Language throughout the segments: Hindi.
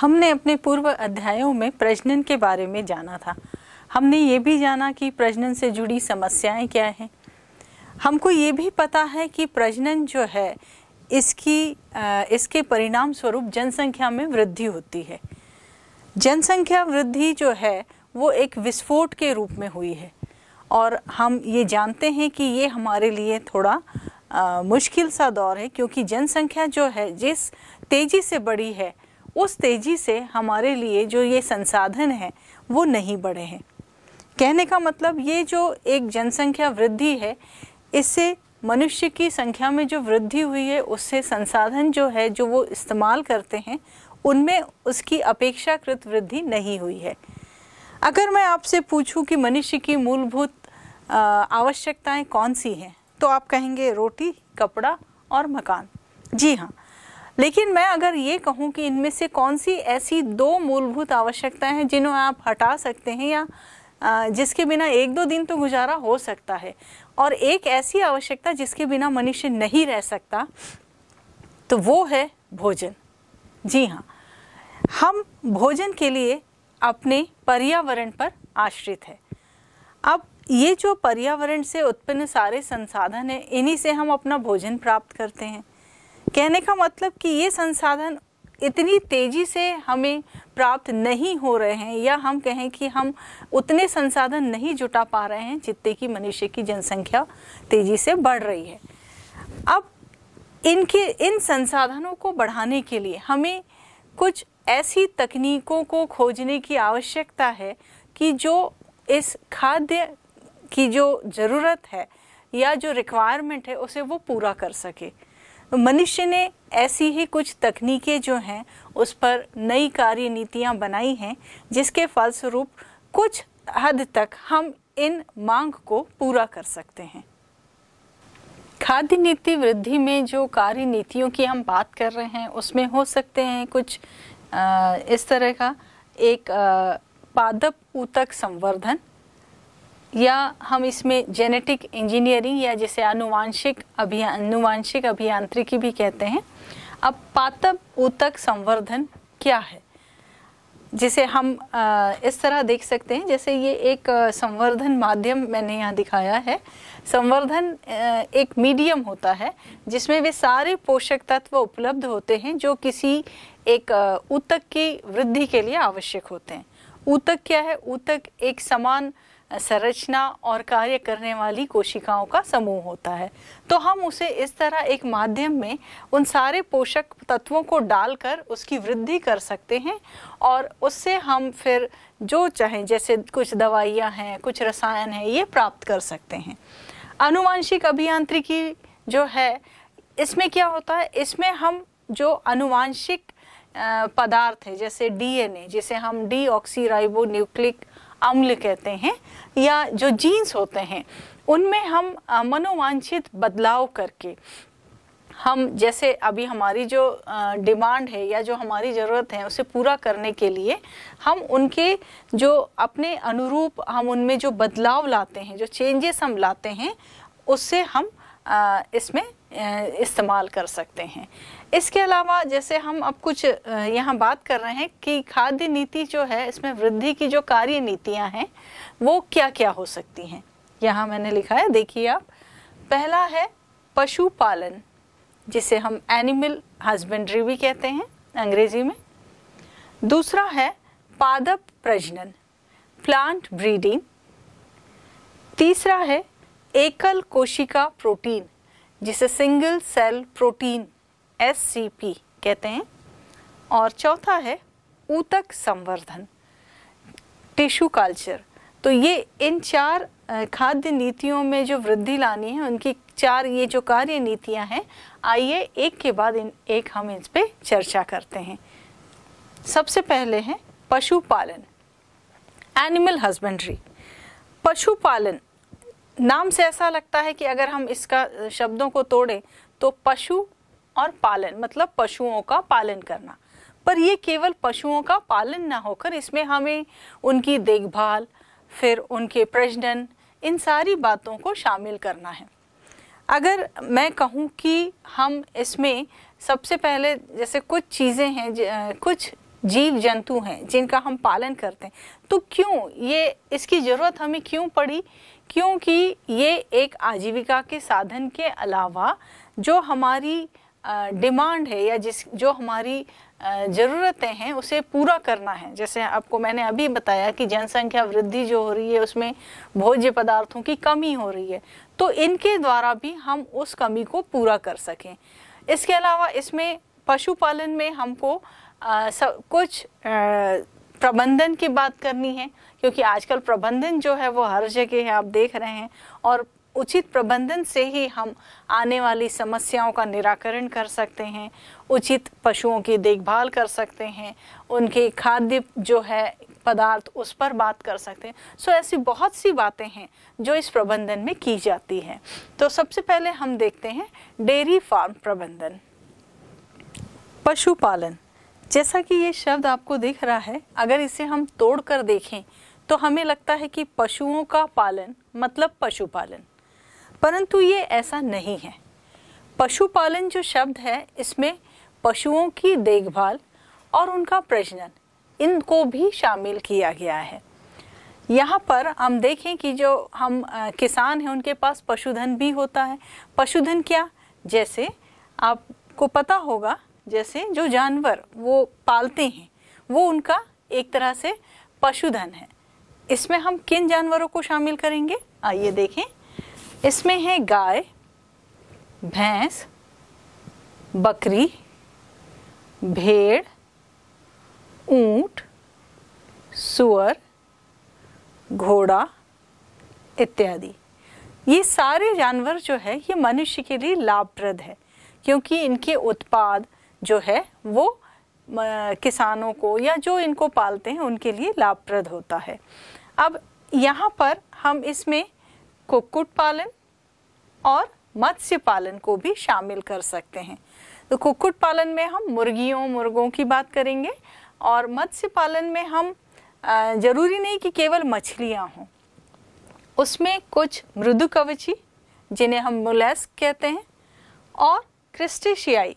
हमने अपने पूर्व अध्यायों में प्रजनन के बारे में जाना था हमने ये भी जाना कि प्रजनन से जुड़ी समस्याएं क्या हैं हमको ये भी पता है कि प्रजनन जो है इसकी इसके परिणाम स्वरूप जनसंख्या में वृद्धि होती है जनसंख्या वृद्धि जो है वो एक विस्फोट के रूप में हुई है और हम ये जानते हैं कि ये हमारे लिए थोड़ा आ, मुश्किल सा दौर है क्योंकि जनसंख्या जो है जिस तेज़ी से बढ़ी है उस तेज़ी से हमारे लिए जो ये संसाधन हैं वो नहीं बढ़े हैं कहने का मतलब ये जो एक जनसंख्या वृद्धि है इससे मनुष्य की संख्या में जो वृद्धि हुई है उससे संसाधन जो है जो वो इस्तेमाल करते हैं उनमें उसकी अपेक्षाकृत वृद्धि नहीं हुई है अगर मैं आपसे पूछूं कि मनुष्य की मूलभूत आवश्यकताएं कौन सी हैं तो आप कहेंगे रोटी कपड़ा और मकान जी हाँ लेकिन मैं अगर ये कहूँ कि इनमें से कौन सी ऐसी दो मूलभूत आवश्यकताएं हैं जिन्हें आप हटा सकते हैं या जिसके बिना एक दो दिन तो गुजारा हो सकता है और एक ऐसी आवश्यकता जिसके बिना मनुष्य नहीं रह सकता तो वो है भोजन जी हाँ हम भोजन के लिए अपने पर्यावरण पर आश्रित है अब ये जो पर्यावरण से उत्पन्न सारे संसाधन हैं इन्हीं से हम अपना भोजन प्राप्त करते हैं कहने का मतलब कि ये संसाधन इतनी तेज़ी से हमें प्राप्त नहीं हो रहे हैं या हम कहें कि हम उतने संसाधन नहीं जुटा पा रहे हैं जितने की मनुष्य की जनसंख्या तेज़ी से बढ़ रही है अब इनके इन संसाधनों को बढ़ाने के लिए हमें कुछ ऐसी तकनीकों को खोजने की आवश्यकता है कि जो इस खाद्य की जो ज़रूरत है या जो रिक्वायरमेंट है उसे वो पूरा कर सके मनुष्य ने ऐसी ही कुछ तकनीकें जो हैं उस पर नई कार्य नीतियाँ बनाई हैं जिसके फलस्वरूप कुछ हद तक हम इन मांग को पूरा कर सकते हैं खाद्य नीति वृद्धि में जो कार्य नीतियों की हम बात कर रहे हैं उसमें हो सकते हैं कुछ आ, इस तरह का एक पादप ऊतक संवर्धन या हम इसमें जेनेटिक इंजीनियरिंग या जिसे अनुवांशिक अभियान अनुवांशिक अभियांत्रिकी भी कहते हैं अब पातब ऊतक संवर्धन क्या है जिसे हम इस तरह देख सकते हैं जैसे ये एक संवर्धन माध्यम मैंने यहाँ दिखाया है संवर्धन एक मीडियम होता है जिसमें वे सारे पोषक तत्व उपलब्ध होते हैं जो किसी एक ऊतक की वृद्धि के लिए आवश्यक होते हैं ऊतक क्या है ऊतक एक समान संरचना और कार्य करने वाली कोशिकाओं का समूह होता है तो हम उसे इस तरह एक माध्यम में उन सारे पोषक तत्वों को डालकर उसकी वृद्धि कर सकते हैं और उससे हम फिर जो चाहें जैसे कुछ दवाइयाँ हैं कुछ रसायन हैं ये प्राप्त कर सकते हैं अनुवांशिक अभियांत्रिकी जो है इसमें क्या होता है इसमें हम जो अनुवांशिक पदार्थ है जैसे डीएनए जिसे हम डी ऑक्सी राइबो न्यूक्लिक अम्ल कहते हैं या जो जीन्स होते हैं उनमें हम मनोवांछित बदलाव करके हम जैसे अभी हमारी जो डिमांड है या जो हमारी ज़रूरत है उसे पूरा करने के लिए हम उनके जो अपने अनुरूप हम उनमें जो बदलाव लाते हैं जो चेंजेस हम लाते हैं उससे हम इसमें इस्तेमाल कर सकते हैं इसके अलावा जैसे हम अब कुछ यहाँ बात कर रहे हैं कि खाद्य नीति जो है इसमें वृद्धि की जो कार्य नीतियाँ हैं वो क्या क्या हो सकती हैं यहाँ मैंने लिखा है देखिए आप पहला है पशुपालन जिसे हम एनिमल हस्बेंड्री भी कहते हैं अंग्रेजी में दूसरा है पादप प्रजनन प्लांट ब्रीडिंग तीसरा है एकल कोशिका प्रोटीन जिसे single cell protein S C P कहते हैं और चौथा है ऊतक संवर्धन टिश्यू कल्चर तो ये इन चार खाद्य नीतियों में जो वृद्धि लानी है उनकी चार ये जो कार्य नीतियाँ हैं आइए एक के बाद इन एक हम इस पर चर्चा करते हैं सबसे पहले है पशुपालन एनिमल हस्बेंड्री पशुपालन नाम से ऐसा लगता है कि अगर हम इसका शब्दों को तोड़ें तो पशु और पालन मतलब पशुओं का पालन करना पर ये केवल पशुओं का पालन ना होकर इसमें हमें उनकी देखभाल फिर उनके प्रजनन इन सारी बातों को शामिल करना है अगर मैं कहूँ कि हम इसमें सबसे पहले जैसे कुछ चीज़ें हैं कुछ जीव जंतु हैं जिनका हम पालन करते हैं तो क्यों ये इसकी ज़रूरत हमें क्यों पड़ी क्योंकि ये एक आजीविका के साधन के अलावा जो हमारी डिमांड है या जिस जो हमारी ज़रूरतें हैं उसे पूरा करना है जैसे आपको मैंने अभी बताया कि जनसंख्या वृद्धि जो हो रही है उसमें भोज्य पदार्थों की कमी हो रही है तो इनके द्वारा भी हम उस कमी को पूरा कर सकें इसके अलावा इसमें पशुपालन में हमको आ, सब कुछ आ, प्रबंधन की बात करनी है क्योंकि आजकल प्रबंधन जो है वो हर जगह है आप देख रहे हैं और उचित प्रबंधन से ही हम आने वाली समस्याओं का निराकरण कर सकते हैं उचित पशुओं की देखभाल कर सकते हैं उनके खाद्य जो है पदार्थ उस पर बात कर सकते हैं सो ऐसी बहुत सी बातें हैं जो इस प्रबंधन में की जाती हैं तो सबसे पहले हम देखते हैं डेयरी फार्म प्रबंधन पशुपालन जैसा कि ये शब्द आपको दिख रहा है अगर इसे हम तोड़ कर देखें तो हमें लगता है कि पशुओं का पालन मतलब पशुपालन परंतु ये ऐसा नहीं है पशुपालन जो शब्द है इसमें पशुओं की देखभाल और उनका प्रजनन इनको भी शामिल किया गया है यहाँ पर हम देखें कि जो हम किसान हैं उनके पास पशुधन भी होता है पशुधन क्या जैसे आपको पता होगा जैसे जो जानवर वो पालते हैं वो उनका एक तरह से पशुधन है इसमें हम किन जानवरों को शामिल करेंगे आइए देखें इसमें है गाय भैंस बकरी भेड़ ऊंट सुअर घोड़ा इत्यादि ये सारे जानवर जो है ये मनुष्य के लिए लाभप्रद है क्योंकि इनके उत्पाद जो है वो किसानों को या जो इनको पालते हैं उनके लिए लाभप्रद होता है अब यहाँ पर हम इसमें कुक्कुट पालन और मत्स्य पालन को भी शामिल कर सकते हैं तो कुक्कुट पालन में हम मुर्गियों मुर्गों की बात करेंगे और मत्स्य पालन में हम ज़रूरी नहीं कि केवल मछलियाँ हों उसमें कुछ मृदु कवची जिन्हें हम मोलेस्क कहते हैं और क्रिस्टिशियाई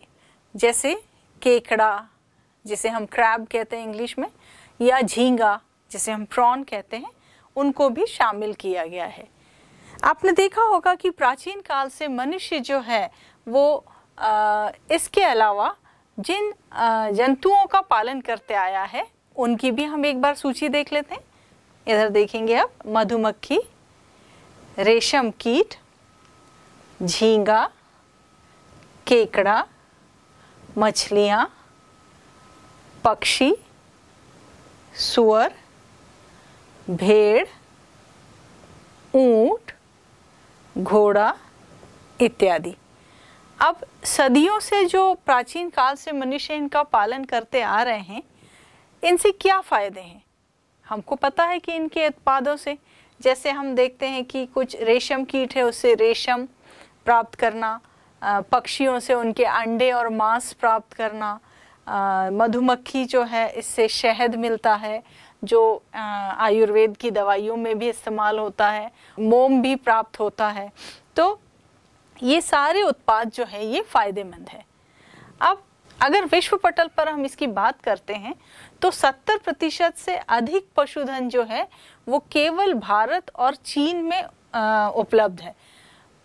जैसे केकड़ा जिसे हम क्रैब कहते हैं इंग्लिश में या झींगा जिसे हम प्रॉन कहते हैं उनको भी शामिल किया गया है आपने देखा होगा कि प्राचीन काल से मनुष्य जो है वो आ, इसके अलावा जिन जंतुओं का पालन करते आया है उनकी भी हम एक बार सूची देख लेते हैं इधर देखेंगे आप मधुमक्खी रेशम कीट झींगा केकड़ा मछलियाँ पक्षी सुअर भेड़ ऊंट घोड़ा इत्यादि अब सदियों से जो प्राचीन काल से मनुष्य इनका पालन करते आ रहे हैं इनसे क्या फ़ायदे हैं हमको पता है कि इनके उत्पादों से जैसे हम देखते हैं कि कुछ रेशम कीट है उससे रेशम प्राप्त करना पक्षियों से उनके अंडे और मांस प्राप्त करना मधुमक्खी जो है इससे शहद मिलता है जो आयुर्वेद की दवाइयों में भी इस्तेमाल होता है मोम भी प्राप्त होता है तो ये सारे उत्पाद जो है ये फायदेमंद है अब अगर विश्व पटल पर हम इसकी बात करते हैं तो 70 प्रतिशत से अधिक पशुधन जो है वो केवल भारत और चीन में उपलब्ध है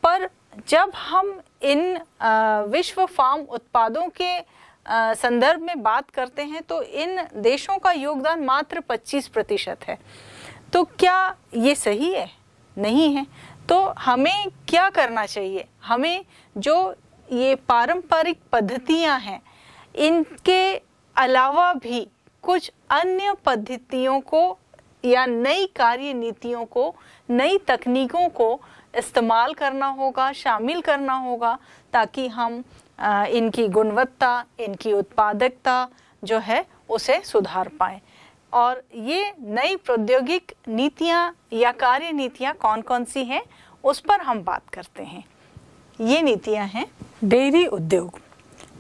पर जब हम इन विश्व फार्म उत्पादों के संदर्भ में बात करते हैं तो इन देशों का योगदान मात्र 25 प्रतिशत है तो क्या ये सही है नहीं है तो हमें क्या करना चाहिए हमें जो ये पारंपरिक पद्धतियां हैं इनके अलावा भी कुछ अन्य पद्धतियों को या नई कार्य नीतियों को नई तकनीकों को इस्तेमाल करना होगा शामिल करना होगा ताकि हम इनकी गुणवत्ता इनकी उत्पादकता जो है उसे सुधार पाएँ और ये नई प्रौद्योगिक नीतियाँ या कार्य नीतियाँ कौन कौन सी हैं उस पर हम बात करते हैं ये नीतियाँ हैं डेयरी उद्योग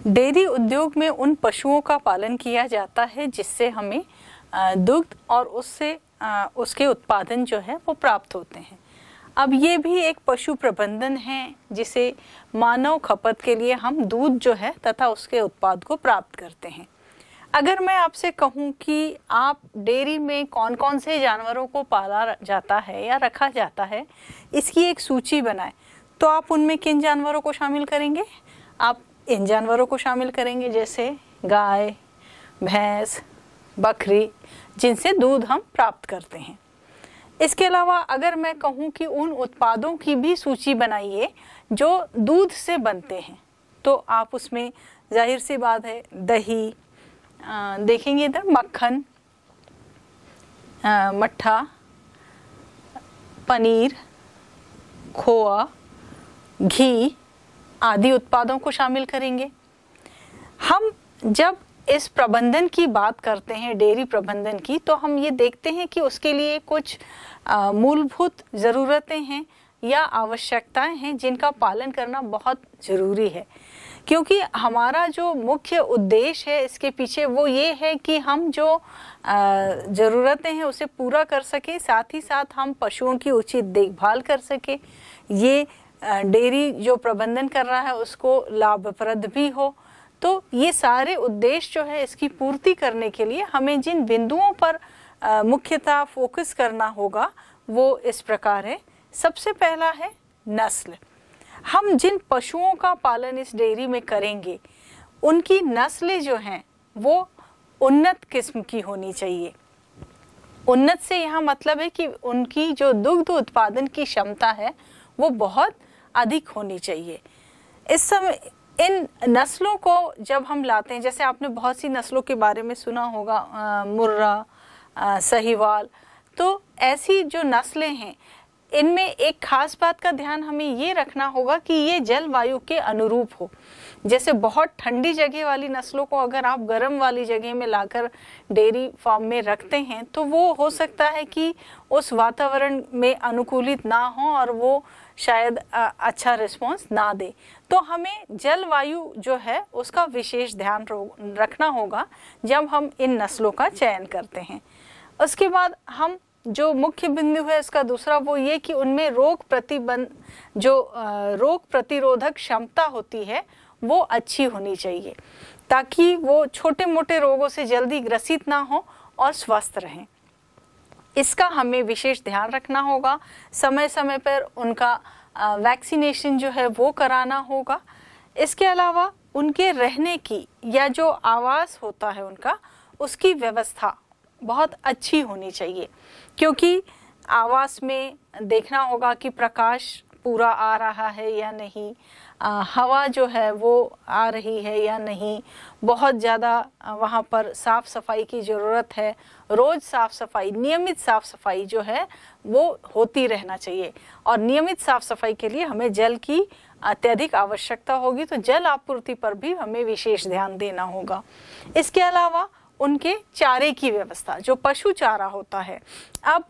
डेयरी उद्योग में उन पशुओं का पालन किया जाता है जिससे हमें दुग्ध और उससे उसके उत्पादन जो है वो प्राप्त होते हैं अब ये भी एक पशु प्रबंधन है जिसे मानव खपत के लिए हम दूध जो है तथा उसके उत्पाद को प्राप्त करते हैं अगर मैं आपसे कहूं कि आप डेयरी में कौन कौन से जानवरों को पाला जाता है या रखा जाता है इसकी एक सूची बनाए तो आप उनमें किन जानवरों को शामिल करेंगे आप इन जानवरों को शामिल करेंगे जैसे गाय भैंस बकरी जिनसे दूध हम प्राप्त करते हैं इसके अलावा अगर मैं कहूँ कि उन उत्पादों की भी सूची बनाइए जो दूध से बनते हैं तो आप उसमें जाहिर सी बात है दही आ, देखेंगे इधर मक्खन मट्ठा पनीर खोआ घी आदि उत्पादों को शामिल करेंगे हम जब इस प्रबंधन की बात करते हैं डेयरी प्रबंधन की तो हम ये देखते हैं कि उसके लिए कुछ मूलभूत ज़रूरतें हैं या आवश्यकताएं हैं जिनका पालन करना बहुत ज़रूरी है क्योंकि हमारा जो मुख्य उद्देश्य है इसके पीछे वो ये है कि हम जो ज़रूरतें हैं उसे पूरा कर सकें साथ ही साथ हम पशुओं की उचित देखभाल कर सकें ये डेयरी जो प्रबंधन कर रहा है उसको लाभप्रद भी हो तो ये सारे उद्देश्य जो है इसकी पूर्ति करने के लिए हमें जिन बिंदुओं पर मुख्यतः फोकस करना होगा वो इस प्रकार है सबसे पहला है नस्ल हम जिन पशुओं का पालन इस डेयरी में करेंगे उनकी नस्लें जो हैं वो उन्नत किस्म की होनी चाहिए उन्नत से यहाँ मतलब है कि उनकी जो दुग्ध उत्पादन की क्षमता है वो बहुत अधिक होनी चाहिए इस समय इन नस्लों को जब हम लाते हैं जैसे आपने बहुत सी नस्लों के बारे में सुना होगा आ, मुर्रा आ, सहीवाल तो ऐसी जो नस्लें हैं इनमें एक खास बात का ध्यान हमें ये रखना होगा कि ये जलवायु के अनुरूप हो जैसे बहुत ठंडी जगह वाली नस्लों को अगर आप गर्म वाली जगह में लाकर डेयरी फार्म में रखते हैं तो वो हो सकता है कि उस वातावरण में अनुकूलित ना हो और वो शायद आ, अच्छा रिस्पॉन्स ना दे तो हमें जलवायु जो है उसका विशेष ध्यान रखना होगा जब हम इन नस्लों का चयन करते हैं उसके बाद हम जो मुख्य बिंदु है इसका दूसरा वो ये कि उनमें रोग प्रतिबंध जो रोग प्रतिरोधक क्षमता होती है वो अच्छी होनी चाहिए ताकि वो छोटे मोटे रोगों से जल्दी ग्रसित ना हो और स्वस्थ रहें इसका हमें विशेष ध्यान रखना होगा समय समय पर उनका वैक्सीनेशन जो है वो कराना होगा इसके अलावा उनके रहने की या जो आवास होता है उनका उसकी व्यवस्था बहुत अच्छी होनी चाहिए क्योंकि आवास में देखना होगा कि प्रकाश पूरा आ रहा है या नहीं आ, हवा जो है वो आ रही है या नहीं बहुत ज़्यादा वहाँ पर साफ़ सफाई की ज़रूरत है रोज़ साफ़ सफाई नियमित साफ़ सफाई जो है वो होती रहना चाहिए और नियमित साफ़ सफाई के लिए हमें जल की अत्यधिक आवश्यकता होगी तो जल आपूर्ति पर भी हमें विशेष ध्यान देना होगा इसके अलावा उनके चारे की व्यवस्था जो पशु चारा होता है अब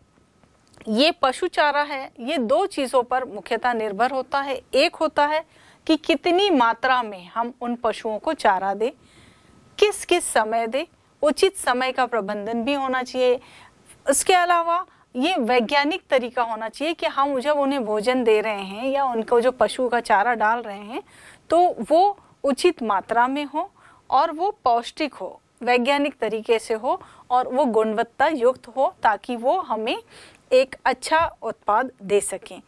ये पशु चारा है ये दो चीज़ों पर मुख्यतः निर्भर होता है एक होता है कि कितनी मात्रा में हम उन पशुओं को चारा दें किस किस समय दें उचित समय का प्रबंधन भी होना चाहिए उसके अलावा ये वैज्ञानिक तरीका होना चाहिए कि हम जब उन्हें भोजन दे रहे हैं या उनको जो पशु का चारा डाल रहे हैं तो वो उचित मात्रा में हो और वो पौष्टिक हो वैज्ञानिक तरीके से हो और वो गुणवत्ता युक्त हो ताकि वो हमें एक अच्छा उत्पाद दे सकें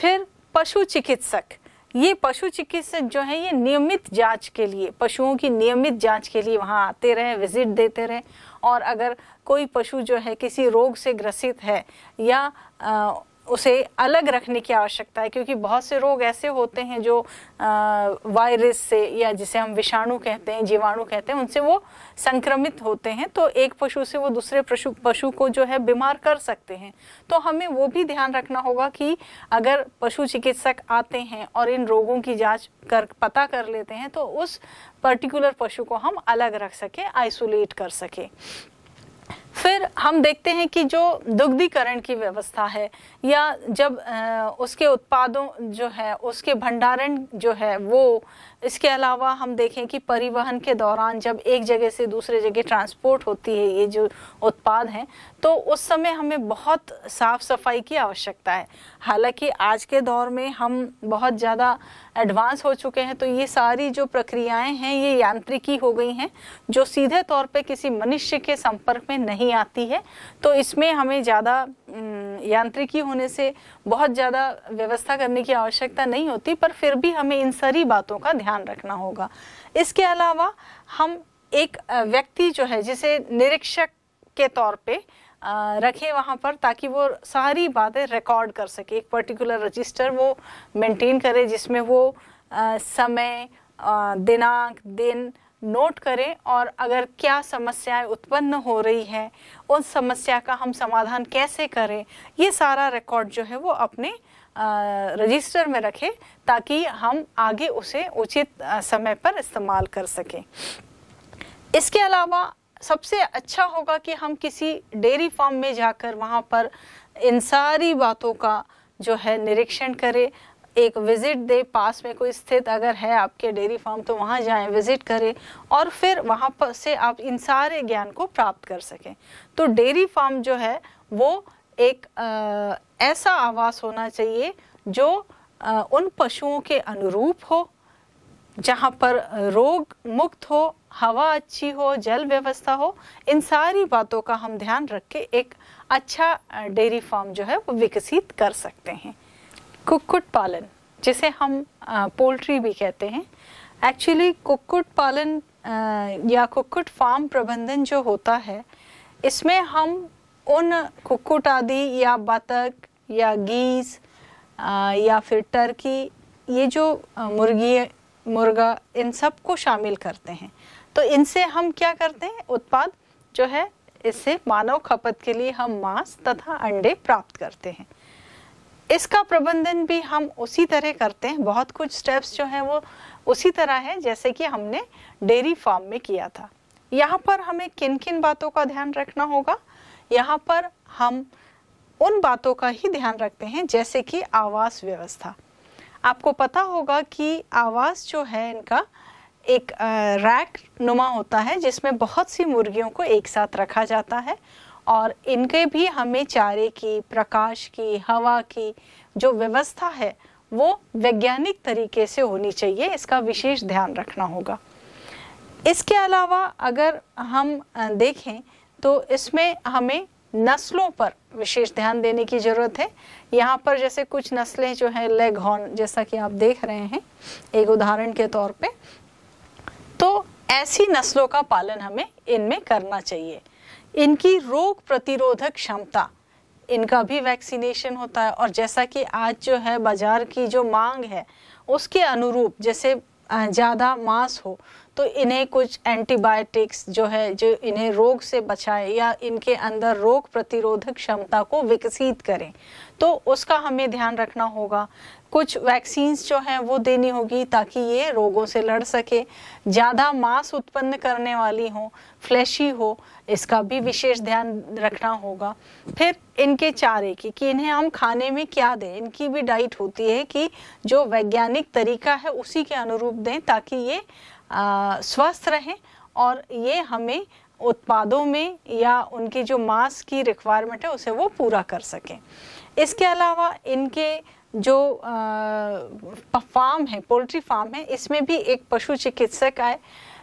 फिर पशु चिकित्सक ये पशु चिकित्सक जो है ये नियमित जांच के लिए पशुओं की नियमित जांच के लिए वहाँ आते रहे विजिट देते रहे और अगर कोई पशु जो है किसी रोग से ग्रसित है या आ, उसे अलग रखने की आवश्यकता है क्योंकि बहुत से रोग ऐसे होते हैं जो वायरस से या जिसे हम विषाणु कहते हैं जीवाणु कहते हैं उनसे वो संक्रमित होते हैं तो एक पशु से वो दूसरे पशु पशु को जो है बीमार कर सकते हैं तो हमें वो भी ध्यान रखना होगा कि अगर पशु चिकित्सक आते हैं और इन रोगों की जाँच कर पता कर लेते हैं तो उस पर्टिकुलर पशु को हम अलग रख सकें आइसोलेट कर सकें फिर हम देखते हैं कि जो दुग्धीकरण की व्यवस्था है या जब उसके उत्पादों जो है उसके भंडारण जो है वो इसके अलावा हम देखें कि परिवहन के दौरान जब एक जगह से दूसरे जगह ट्रांसपोर्ट होती है ये जो उत्पाद हैं तो उस समय हमें बहुत साफ़ सफाई की आवश्यकता है हालांकि आज के दौर में हम बहुत ज़्यादा एडवांस हो चुके हैं तो ये सारी जो प्रक्रियाएं हैं ये यांत्रिकी हो गई हैं जो सीधे तौर पे किसी मनुष्य के संपर्क में नहीं आती है तो इसमें हमें ज़्यादा यांत्रिकी होने से बहुत ज़्यादा व्यवस्था करने की आवश्यकता नहीं होती पर फिर भी हमें इन सारी बातों का ध्यान ध्यान रखना होगा इसके अलावा हम एक व्यक्ति जो है जिसे निरीक्षक के तौर पे रखें वहाँ पर ताकि वो सारी बातें रिकॉर्ड कर सके एक पर्टिकुलर रजिस्टर वो मेंटेन करे जिसमें वो समय दिनांक दिन नोट करें और अगर क्या समस्याएं उत्पन्न हो रही हैं उन समस्या का हम समाधान कैसे करें ये सारा रिकॉर्ड जो है वो अपने रजिस्टर में रखें ताकि हम आगे उसे उचित समय पर इस्तेमाल कर सकें इसके अलावा सबसे अच्छा होगा कि हम किसी डेयरी फार्म में जाकर वहाँ पर इन सारी बातों का जो है निरीक्षण करें एक विज़िट दे पास में कोई स्थित अगर है आपके डेयरी फार्म तो वहाँ जाएं विज़िट करें और फिर वहाँ पर से आप इन सारे ज्ञान को प्राप्त कर सकें तो डेयरी फार्म जो है वो एक आ, ऐसा आवास होना चाहिए जो उन पशुओं के अनुरूप हो जहाँ पर रोग मुक्त हो हवा अच्छी हो जल व्यवस्था हो इन सारी बातों का हम ध्यान रख के एक अच्छा डेयरी फार्म जो है वो विकसित कर सकते हैं कुक्कुट पालन जिसे हम पोल्ट्री भी कहते हैं एक्चुअली कुक्कुट पालन या कुक्कुट फार्म प्रबंधन जो होता है इसमें हम उन कुक्कुट आदि या बतख या गीज़ या फिर टर्की ये जो मुर्गी मुर्गा इन सब को शामिल करते हैं तो इनसे हम क्या करते हैं उत्पाद जो है इससे मानव खपत के लिए हम मांस तथा अंडे प्राप्त करते हैं इसका प्रबंधन भी हम उसी तरह करते हैं बहुत कुछ स्टेप्स जो हैं वो उसी तरह है जैसे कि हमने डेयरी फार्म में किया था यहाँ पर हमें किन किन बातों का ध्यान रखना होगा यहाँ पर हम उन बातों का ही ध्यान रखते हैं जैसे कि आवास व्यवस्था आपको पता होगा कि आवास जो है इनका एक रैक नुमा होता है जिसमें बहुत सी मुर्गियों को एक साथ रखा जाता है और इनके भी हमें चारे की प्रकाश की हवा की जो व्यवस्था है वो वैज्ञानिक तरीके से होनी चाहिए इसका विशेष ध्यान रखना होगा इसके अलावा अगर हम देखें तो इसमें हमें नस्लों पर विशेष ध्यान देने की ज़रूरत है यहाँ पर जैसे कुछ नस्लें जो हैं लेग हॉर्न जैसा कि आप देख रहे हैं एक उदाहरण के तौर पे तो ऐसी नस्लों का पालन हमें इनमें करना चाहिए इनकी रोग प्रतिरोधक क्षमता इनका भी वैक्सीनेशन होता है और जैसा कि आज जो है बाज़ार की जो मांग है उसके अनुरूप जैसे ज़्यादा मांस हो तो इन्हें कुछ एंटीबायोटिक्स जो है जो इन्हें रोग से बचाए या इनके अंदर रोग प्रतिरोधक क्षमता को विकसित करें तो उसका हमें ध्यान रखना होगा कुछ वैक्सीन्स जो हैं वो देनी होगी ताकि ये रोगों से लड़ सके ज़्यादा मांस उत्पन्न करने वाली हो फ्लैशी हो इसका भी विशेष ध्यान रखना होगा फिर इनके चारे की कि इन्हें हम खाने में क्या दें इनकी भी डाइट होती है कि जो वैज्ञानिक तरीका है उसी के अनुरूप दें ताकि ये स्वस्थ रहें और ये हमें उत्पादों में या उनकी जो मांस की रिक्वायरमेंट है उसे वो पूरा कर सकें इसके अलावा इनके जो फार्म है पोल्ट्री फार्म है इसमें भी एक पशु चिकित्सक आए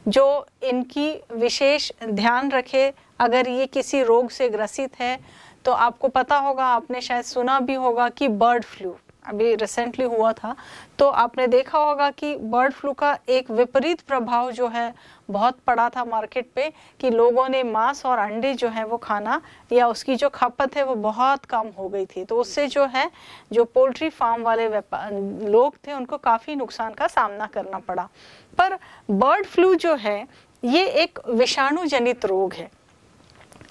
जो इनकी विशेष ध्यान रखे अगर ये किसी रोग से ग्रसित है तो आपको पता होगा आपने शायद सुना भी होगा कि बर्ड फ्लू अभी रिसेंटली हुआ था तो आपने देखा होगा कि बर्ड फ्लू का एक विपरीत प्रभाव जो है बहुत पड़ा था मार्केट पे कि लोगों ने मांस और अंडे जो है वो खाना या उसकी जो खपत है वो बहुत कम हो गई थी तो उससे जो है जो पोल्ट्री फार्म वाले लोग थे उनको काफ़ी नुकसान का सामना करना पड़ा पर बर्ड फ्लू जो है ये एक विषाणु जनित रोग है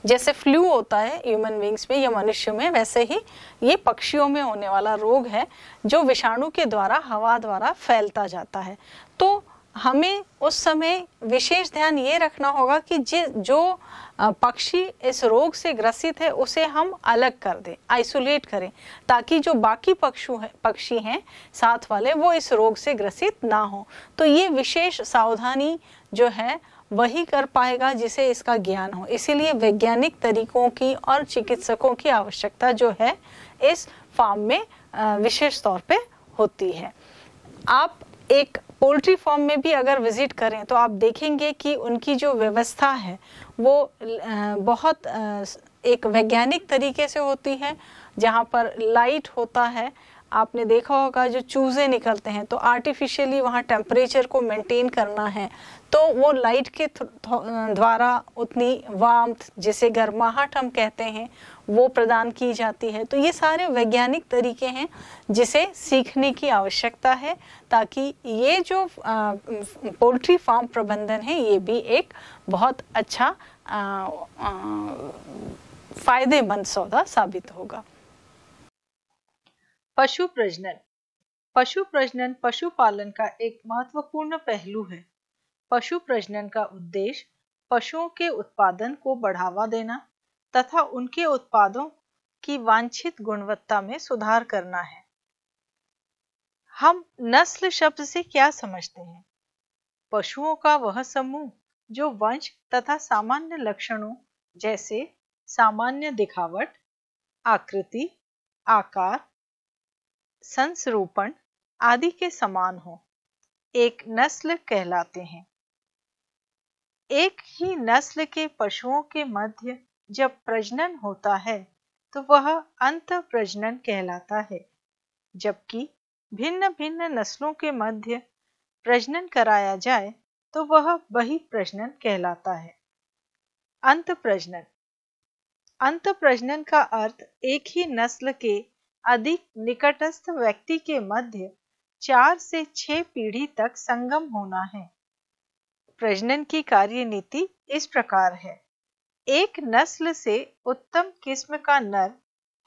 जैसे फ्लू होता है ह्यूमन बींग्स में या मनुष्य में वैसे ही ये पक्षियों में होने वाला रोग है जो विषाणु के द्वारा हवा द्वारा फैलता जाता है तो हमें उस समय विशेष ध्यान ये रखना होगा कि जि जो पक्षी इस रोग से ग्रसित है उसे हम अलग कर दें आइसोलेट करें ताकि जो बाकी पक्षु है पक्षी हैं साथ वाले वो इस रोग से ग्रसित ना हो तो ये विशेष सावधानी जो है वही कर पाएगा जिसे इसका ज्ञान हो इसीलिए वैज्ञानिक तरीकों की और चिकित्सकों की आवश्यकता जो है इस फार्म में विशेष तौर पे होती है आप एक पोल्ट्री फॉर्म में भी अगर विजिट करें तो आप देखेंगे कि उनकी जो व्यवस्था है वो बहुत एक वैज्ञानिक तरीके से होती है जहाँ पर लाइट होता है आपने देखा होगा जो चूज़े निकलते हैं तो आर्टिफिशियली वहाँ टेम्परेचर को मेंटेन करना है तो वो लाइट के द्वारा उतनी वाम जिसे गर्माहट हम कहते हैं वो प्रदान की जाती है तो ये सारे वैज्ञानिक तरीके हैं जिसे सीखने की आवश्यकता है ताकि ये जो पोल्ट्री फार्म प्रबंधन है ये भी एक बहुत अच्छा फ़ायदेमंद सौदा साबित होगा पशु प्रजनन पशु प्रजनन पशुपालन का एक महत्वपूर्ण पहलू है पशु प्रजनन का उद्देश्य पशुओं के उत्पादन को बढ़ावा देना तथा उनके उत्पादों की वांछित गुणवत्ता में सुधार करना है हम नस्ल शब्द से क्या समझते हैं पशुओं का वह समूह जो वंश तथा सामान्य लक्षणों जैसे सामान्य दिखावट आकृति आकार संस्रूपण आदि के समान हो एक नस्ल कहलाते हैं एक ही नस्ल के पशुओं के मध्य जब प्रजनन होता है तो वह अंत प्रजनन कहलाता है जबकि भिन्न भिन्न नस्लों के मध्य प्रजनन कराया जाए तो वह बही प्रजनन कहलाता है अंत प्रजनन अंत प्रजनन का अर्थ एक ही नस्ल के अधिक निकटस्थ व्यक्ति के मध्य चार से छह पीढ़ी तक संगम होना है प्रजनन की कार्य नीति इस प्रकार है एक नस्ल से उत्तम किस्म का नर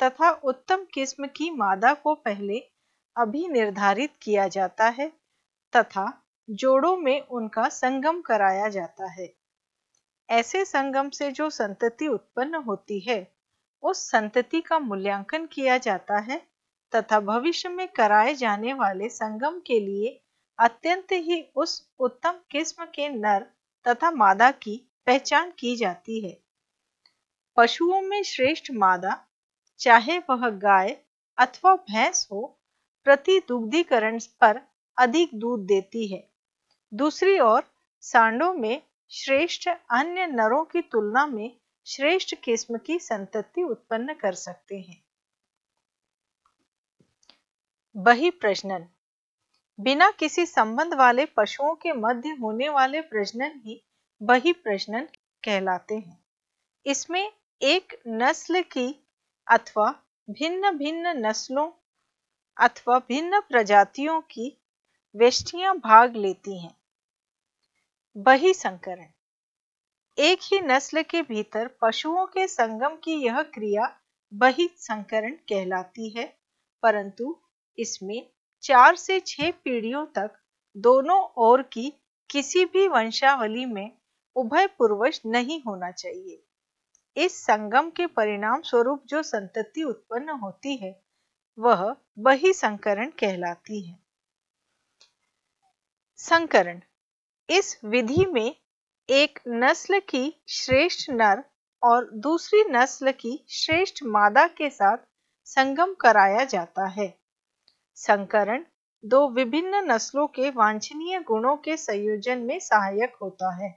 तथा उत्तम किस्म की मादा को पहले अभी निर्धारित किया जाता है तथा जोड़ों में उनका संगम कराया जाता है ऐसे संगम से जो संतति उत्पन्न होती है उस संतति का मूल्यांकन किया जाता है तथा भविष्य में कराए जाने वाले संगम के लिए अत्यंत ही उस उत्तम किस्म के नर तथा मादा की पहचान की जाती है पशुओं में श्रेष्ठ मादा चाहे वह गाय अथवा भैंस हो प्रति दुग्धीकरण पर अधिक दूध देती है दूसरी ओर सांडों में श्रेष्ठ अन्य नरों की तुलना में श्रेष्ठ किस्म की संतति उत्पन्न कर सकते हैं बही प्रजनन बिना किसी संबंध वाले पशुओं के मध्य होने वाले प्रजनन ही बही प्रजनन कहलाते हैं इसमें एक नस्ल की अथवा भिन्न भिन्न नस्लों अथवा भिन्न प्रजातियों की वेष्टियां भाग लेती हैं बही संकरण एक ही नस्ल के भीतर पशुओं के संगम की यह क्रिया बहि संकरण कहलाती है परंतु इसमें चार से छह पीढ़ियों तक दोनों ओर की किसी भी वंशावली में उभय पूर्वज नहीं होना चाहिए इस संगम के परिणाम स्वरूप जो संतति उत्पन्न होती है वह बहि संकरण कहलाती है संकरण इस विधि में एक नस्ल की श्रेष्ठ नर और दूसरी नस्ल की श्रेष्ठ मादा के साथ संगम कराया जाता है संकरण दो विभिन्न नस्लों के वांछनीय गुणों के संयोजन में सहायक होता है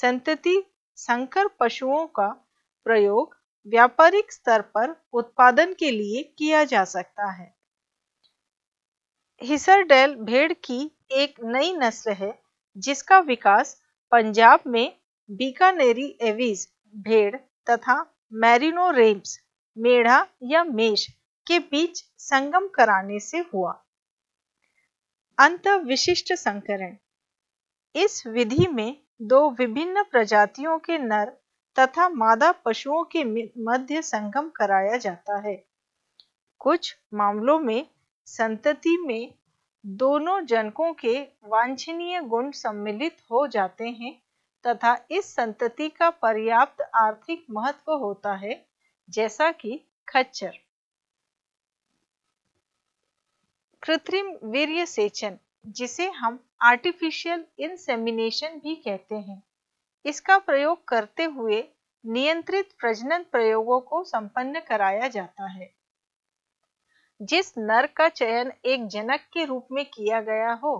संतति संकर पशुओं का प्रयोग व्यापारिक स्तर पर उत्पादन के लिए किया जा सकता है हिसरडेल भेड़ की एक नई नस्ल है जिसका विकास पंजाब में बीकानेरी एविज भेड़ तथा मैरिनो रेम्स मेढ़ा या मेष के बीच संगम कराने से हुआ अंत विशिष्ट संकरण इस विधि में दो विभिन्न प्रजातियों के नर तथा मादा पशुओं के मध्य संगम कराया जाता है कुछ मामलों में संतति में दोनों जनकों के वांछनीय गुण सम्मिलित हो जाते हैं तथा इस संतति का पर्याप्त आर्थिक महत्व होता है जैसा कि खच्चर कृत्रिम वीर्य सेचन जिसे हम आर्टिफिशियल इंसेमिनेशन भी कहते हैं इसका प्रयोग करते हुए नियंत्रित प्रजनन प्रयोगों को संपन्न कराया जाता है जिस नर का चयन एक जनक के रूप में किया गया हो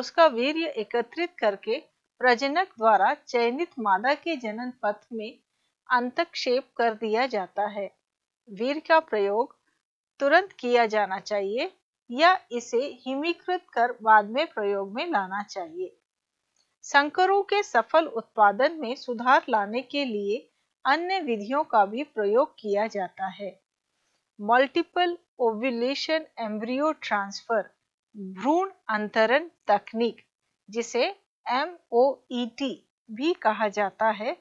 उसका वीर्य एकत्रित करके प्रजनक द्वारा चयनित मादा के जनन पथ में अंतक्षेप कर दिया जाता है वीर का प्रयोग तुरंत किया जाना चाहिए या इसे हिमीकृत कर बाद में प्रयोग में लाना चाहिए संकरों के सफल उत्पादन में सुधार लाने के लिए अन्य विधियों का भी प्रयोग किया जाता है मल्टीपल ओव्यूलेशन एम्ब्रियो ट्रांसफर भ्रूण अंतरण तकनीक जिसे एम ओ ई टी भी कहा जाता है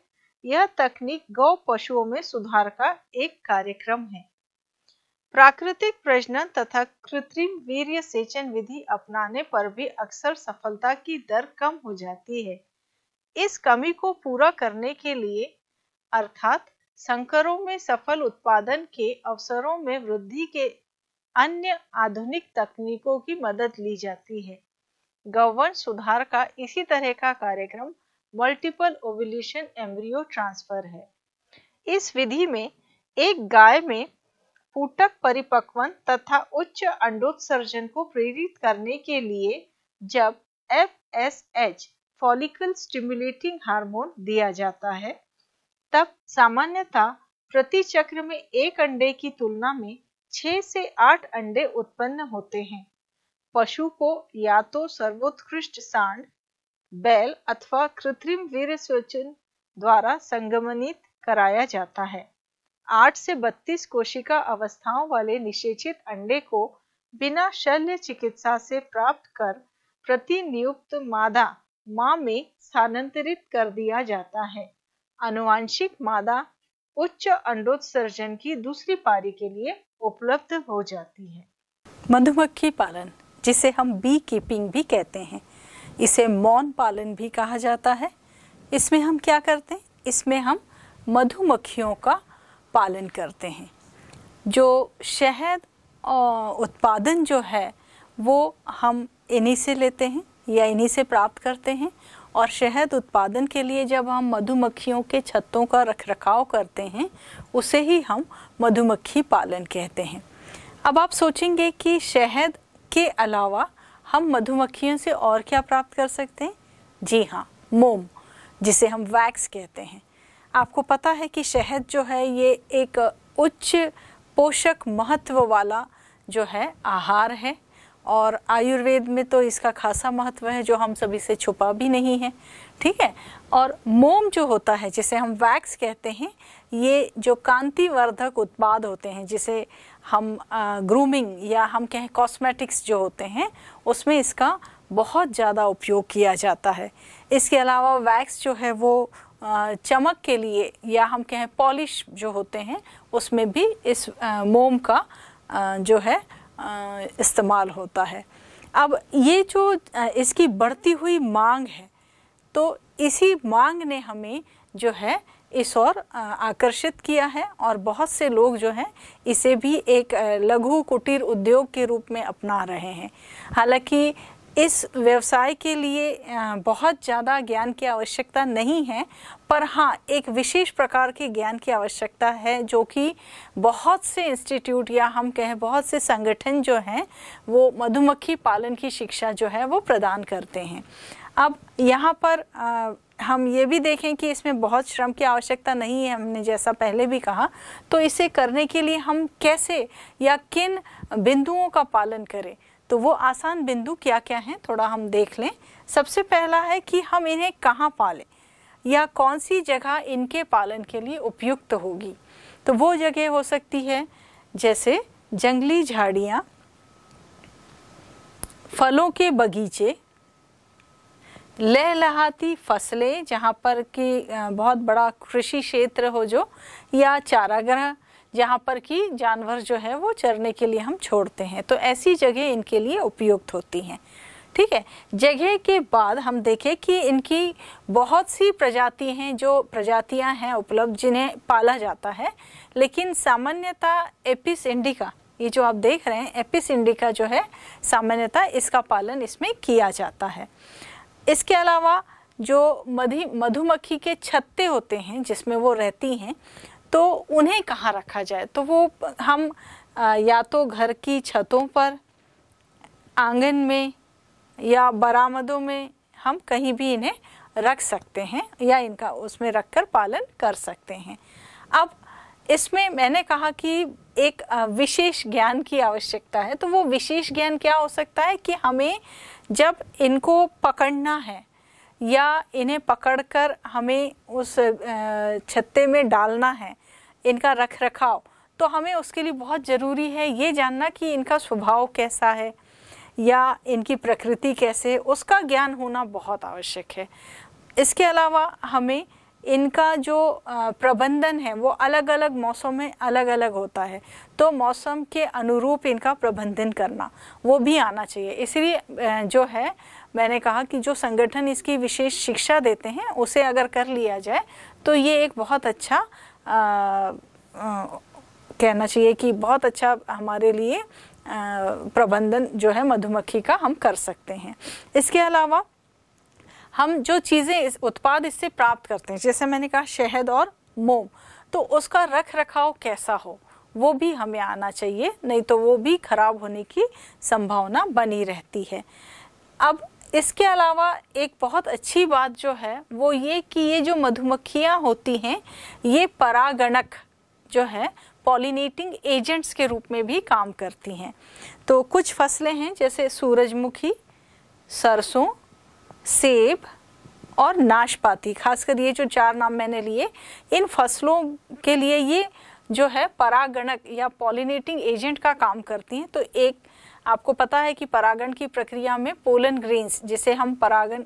यह तकनीक गौ पशुओं में सुधार का एक कार्यक्रम है प्राकृतिक प्रजनन तथा कृत्रिम वीर्य सेचन विधि अपनाने पर भी अक्सर सफलता की दर कम हो जाती है इस कमी को पूरा करने के लिए अर्थात संकरों में सफल उत्पादन के अवसरों में वृद्धि के अन्य आधुनिक तकनीकों की मदद ली जाती है गवर्नेंस सुधार का इसी तरह का कार्यक्रम मल्टीपल ओवुलेशन एम्ब्रियो ट्रांसफर है इस विधि में एक गाय में पुटक परिपक्वन तथा उच्च अंडोत्सर्जन को प्रेरित करने के लिए जब F S H follicle stimulating hormone दिया जाता है तब सामान्यतः प्रति चक्र में एक अंडे की तुलना में छह से आठ अंडे उत्पन्न होते हैं पशु को या तो सर्वोत्कृष्ट सांड बैल अथवा कृत्रिम वीर द्वारा संगमनित कराया जाता है आठ से बत्तीस कोशिका अवस्थाओं वाले निषेचित अंडे को बिना शल्य चिकित्सा से प्राप्त कर प्रतिनियुक्त मादा माँ में स्थानांतरित कर दिया जाता है अनुवांशिक मादा उच्च अंडोत्सर्जन की दूसरी पारी के लिए उपलब्ध हो जाती है मधुमक्खी पालन जिसे हम बी कीपिंग भी कहते हैं इसे मौन पालन भी कहा जाता है इसमें हम क्या करते हैं इसमें हम मधुमक्खियों का पालन करते हैं जो शहद उत्पादन जो है वो हम इन्हीं से लेते हैं या इन्हीं से प्राप्त करते हैं और शहद उत्पादन के लिए जब हम मधुमक्खियों के छत्तों का रख रखाव करते हैं उसे ही हम मधुमक्खी पालन कहते हैं अब आप सोचेंगे कि शहद के अलावा हम मधुमक्खियों से और क्या प्राप्त कर सकते हैं जी हाँ मोम जिसे हम वैक्स कहते हैं आपको पता है कि शहद जो है ये एक उच्च पोषक महत्व वाला जो है आहार है और आयुर्वेद में तो इसका खासा महत्व है जो हम सभी से छुपा भी नहीं है ठीक है और मोम जो होता है जिसे हम वैक्स कहते हैं ये जो कांतिवर्धक उत्पाद होते हैं जिसे हम ग्रूमिंग या हम कहें कॉस्मेटिक्स जो होते हैं उसमें इसका बहुत ज़्यादा उपयोग किया जाता है इसके अलावा वैक्स जो है वो चमक के लिए या हम कहें पॉलिश जो होते हैं उसमें भी इस मोम का जो है इस्तेमाल होता है अब ये जो इसकी बढ़ती हुई मांग है तो इसी मांग ने हमें जो है इस और आकर्षित किया है और बहुत से लोग जो हैं इसे भी एक लघु कुटीर उद्योग के रूप में अपना रहे हैं हालांकि इस व्यवसाय के लिए बहुत ज़्यादा ज्ञान की आवश्यकता नहीं है पर हाँ एक विशेष प्रकार के ज्ञान की आवश्यकता है जो कि बहुत से इंस्टीट्यूट या हम कहें बहुत से संगठन जो हैं वो मधुमक्खी पालन की शिक्षा जो है वो प्रदान करते हैं अब यहाँ पर आ, हम ये भी देखें कि इसमें बहुत श्रम की आवश्यकता नहीं है हमने जैसा पहले भी कहा तो इसे करने के लिए हम कैसे या किन बिंदुओं का पालन करें तो वो आसान बिंदु क्या क्या हैं थोड़ा हम देख लें सबसे पहला है कि हम इन्हें कहाँ पालें या कौन सी जगह इनके पालन के लिए उपयुक्त होगी तो वो जगह हो सकती है जैसे जंगली झाड़ियाँ फलों के बगीचे लहलहाती फसलें जहाँ पर कि बहुत बड़ा कृषि क्षेत्र हो जो या चारागृह जहाँ पर कि जानवर जो है वो चरने के लिए हम छोड़ते हैं तो ऐसी जगह इनके लिए उपयुक्त होती हैं ठीक है जगह के बाद हम देखें कि इनकी बहुत सी प्रजाति हैं जो प्रजातियां हैं उपलब्ध जिन्हें पाला जाता है लेकिन सामान्यता एपिस इंडिका ये जो आप देख रहे हैं एपिस इंडिका जो है सामान्यता इसका पालन इसमें किया जाता है इसके अलावा जो मधि मधुमक्खी के छत्ते होते हैं जिसमें वो रहती हैं तो उन्हें कहाँ रखा जाए तो वो हम या तो घर की छतों पर आंगन में या बरामदों में हम कहीं भी इन्हें रख सकते हैं या इनका उसमें रखकर पालन कर सकते हैं अब इसमें मैंने कहा कि एक विशेष ज्ञान की आवश्यकता है तो वो विशेष ज्ञान क्या हो सकता है कि हमें जब इनको पकड़ना है या इन्हें पकड़कर हमें उस छत्ते में डालना है इनका रख रखाव तो हमें उसके लिए बहुत ज़रूरी है ये जानना कि इनका स्वभाव कैसा है या इनकी प्रकृति कैसे है उसका ज्ञान होना बहुत आवश्यक है इसके अलावा हमें इनका जो प्रबंधन है वो अलग अलग मौसम में अलग अलग होता है तो मौसम के अनुरूप इनका प्रबंधन करना वो भी आना चाहिए इसलिए जो है मैंने कहा कि जो संगठन इसकी विशेष शिक्षा देते हैं उसे अगर कर लिया जाए तो ये एक बहुत अच्छा आ, आ, कहना चाहिए कि बहुत अच्छा हमारे लिए आ, प्रबंधन जो है मधुमक्खी का हम कर सकते हैं इसके अलावा हम जो चीज़ें इस उत्पाद इससे प्राप्त करते हैं जैसे मैंने कहा शहद और मोम तो उसका रख रखाव कैसा हो वो भी हमें आना चाहिए नहीं तो वो भी खराब होने की संभावना बनी रहती है अब इसके अलावा एक बहुत अच्छी बात जो है वो ये कि ये जो मधुमक्खियाँ होती हैं ये परागणक जो है पॉलिनेटिंग एजेंट्स के रूप में भी काम करती हैं तो कुछ फसलें हैं जैसे सूरजमुखी सरसों सेब और नाशपाती खासकर ये जो चार नाम मैंने लिए इन फसलों के लिए ये जो है परागणक या पॉलिनेटिंग एजेंट का काम करती हैं तो एक आपको पता है कि परागण की प्रक्रिया में पोलन ग्रेन्स जिसे हम परागण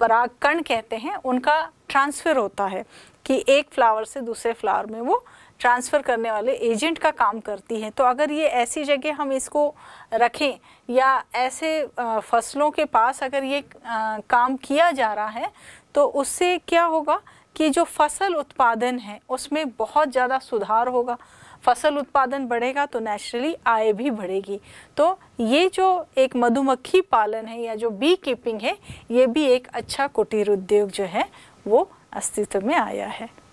परागकण कहते हैं उनका ट्रांसफ़र होता है कि एक फ्लावर से दूसरे फ्लावर में वो ट्रांसफ़र करने वाले एजेंट का काम करती है तो अगर ये ऐसी जगह हम इसको रखें या ऐसे फसलों के पास अगर ये काम किया जा रहा है तो उससे क्या होगा कि जो फसल उत्पादन है उसमें बहुत ज़्यादा सुधार होगा फसल उत्पादन बढ़ेगा तो नेचुरली आय भी बढ़ेगी तो ये जो एक मधुमक्खी पालन है या जो बी कीपिंग है ये भी एक अच्छा कुटीर उद्योग जो है वो अस्तित्व में आया है